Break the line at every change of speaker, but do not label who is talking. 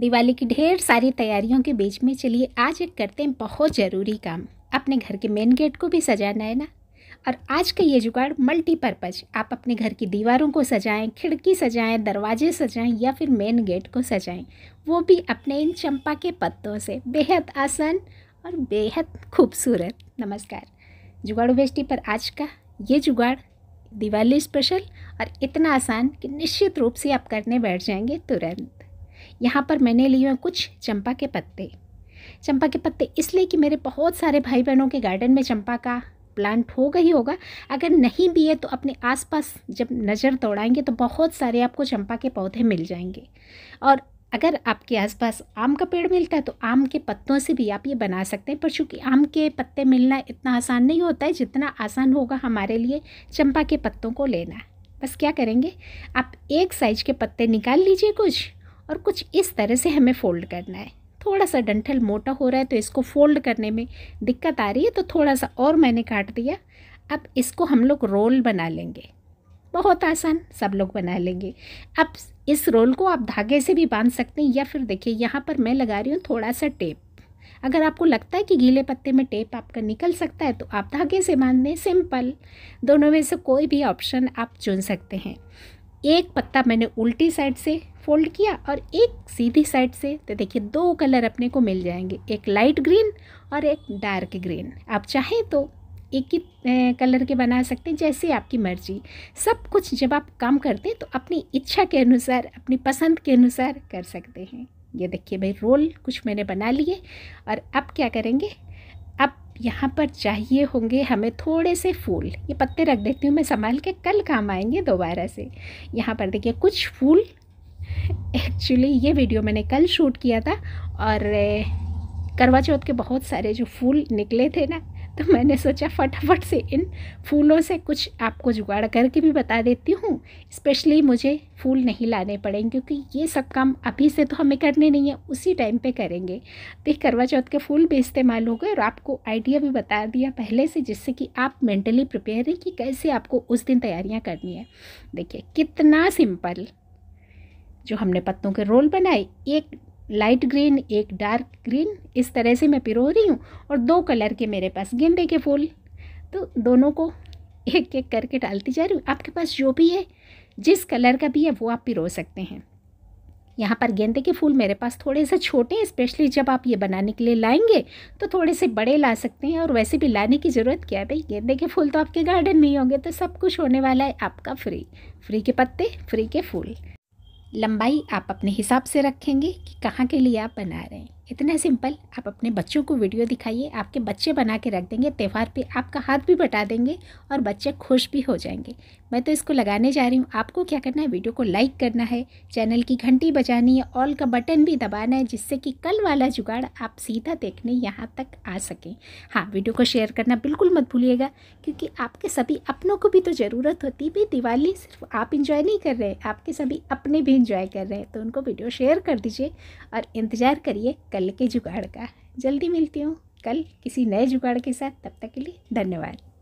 दिवाली की ढेर सारी तैयारियों के बीच में चलिए आज एक करते हैं बहुत ज़रूरी काम अपने घर के मेन गेट को भी सजाना है ना और आज का ये जुगाड़ मल्टीपर्पज़ आप अपने घर की दीवारों को सजाएं खिड़की सजाएं दरवाजे सजाएं या फिर मेन गेट को सजाएं वो भी अपने इन चंपा के पत्तों से बेहद आसान और बेहद खूबसूरत नमस्कार जुगाड़ू बेस्टी पर आज का ये जुगाड़ दिवाली स्पेशल और इतना आसान कि निश्चित रूप से आप करने बैठ जाएंगे तुरंत यहाँ पर मैंने लिए हैं कुछ चंपा के पत्ते चंपा के पत्ते इसलिए कि मेरे बहुत सारे भाई बहनों के गार्डन में चंपा का प्लांट होगा ही होगा अगर नहीं भी है तो अपने आसपास जब नज़र दौड़ाएंगे तो बहुत सारे आपको चंपा के पौधे मिल जाएंगे और अगर आपके आसपास आम का पेड़ मिलता है तो आम के पत्तों से भी आप ये बना सकते हैं पर चूँकि आम के पत्ते मिलना इतना आसान नहीं होता है जितना आसान होगा हमारे लिए चंपा के पत्तों को लेना बस क्या करेंगे आप एक साइज के पत्ते निकाल लीजिए कुछ और कुछ इस तरह से हमें फ़ोल्ड करना है थोड़ा सा डंठल मोटा हो रहा है तो इसको फोल्ड करने में दिक्कत आ रही है तो थोड़ा सा और मैंने काट दिया अब इसको हम लोग रोल बना लेंगे बहुत आसान सब लोग बना लेंगे अब इस रोल को आप धागे से भी बांध सकते हैं या फिर देखिए यहाँ पर मैं लगा रही हूँ थोड़ा सा टेप अगर आपको लगता है कि गीले पत्ते में टेप आपका निकल सकता है तो आप धागे से बांध दें सिंपल दोनों में से कोई भी ऑप्शन आप चुन सकते हैं एक पत्ता मैंने उल्टी साइड से फोल्ड किया और एक सीधी साइड से तो देखिए दो कलर अपने को मिल जाएंगे एक लाइट ग्रीन और एक डार्क ग्रीन आप चाहें तो एक ही कलर के बना सकते हैं जैसे आपकी मर्जी सब कुछ जब आप काम करते हैं तो अपनी इच्छा के अनुसार अपनी पसंद के अनुसार कर सकते हैं ये देखिए भाई रोल कुछ मैंने बना लिए और अब क्या करेंगे यहाँ पर चाहिए होंगे हमें थोड़े से फूल ये पत्ते रख देती हूँ मैं संभाल के कल काम आएंगे दोबारा से यहाँ पर देखिए कुछ फूल एक्चुअली ये वीडियो मैंने कल शूट किया था और करवा चौथ के बहुत सारे जो फूल निकले थे ना तो मैंने सोचा फटाफट से इन फूलों से कुछ आपको जुगाड़ करके भी बता देती हूँ स्पेशली मुझे फूल नहीं लाने पड़ेंगे क्योंकि ये सब काम अभी से तो हमें करने नहीं है उसी टाइम पे करेंगे तो एक करवा चौथ के फूल भी इस्तेमाल हो गए और आपको आइडिया भी बता दिया पहले से जिससे कि आप मेंटली प्रिपेयर हैं कि कैसे आपको उस दिन तैयारियाँ करनी है देखिए कितना सिंपल जो हमने पत्तों के रोल बनाए एक लाइट ग्रीन एक डार्क ग्रीन इस तरह से मैं पिरो रही हूँ और दो कलर के मेरे पास गेंदे के फूल तो दोनों को एक एक करके डालती जा रही हूँ आपके पास जो भी है जिस कलर का भी है वो आप पिरो सकते हैं यहाँ पर गेंदे के फूल मेरे पास थोड़े से छोटे हैं स्पेशली जब आप ये बनाने के लिए लाएंगे तो थोड़े से बड़े ला सकते हैं और वैसे भी लाने की ज़रूरत क्या है भाई गेंदे के फूल तो आपके गार्डन में ही होंगे तो सब कुछ होने वाला है आपका फ्री फ्री के पत्ते फ्री के फूल लंबाई आप अपने हिसाब से रखेंगे कि कहाँ के लिए आप बना रहे हैं इतना सिंपल आप अपने बच्चों को वीडियो दिखाइए आपके बच्चे बना के रख देंगे त्यौहार पे आपका हाथ भी बटा देंगे और बच्चे खुश भी हो जाएंगे मैं तो इसको लगाने जा रही हूँ आपको क्या करना है वीडियो को लाइक करना है चैनल की घंटी बजानी है ऑल का बटन भी दबाना है जिससे कि कल वाला जुगाड़ आप सीधा देखने यहाँ तक आ सकें हाँ वीडियो को शेयर करना बिल्कुल मत भूलिएगा क्योंकि आपके सभी अपनों को भी तो ज़रूरत होती भी दिवाली सिर्फ आप इंजॉय नहीं कर रहे आपके सभी अपने भी इंजॉय कर रहे हैं तो उनको वीडियो शेयर कर दीजिए और इंतज़ार करिए कल के जुगाड़ का जल्दी मिलती हूँ कल किसी नए जुगाड़ के साथ तब तक के लिए धन्यवाद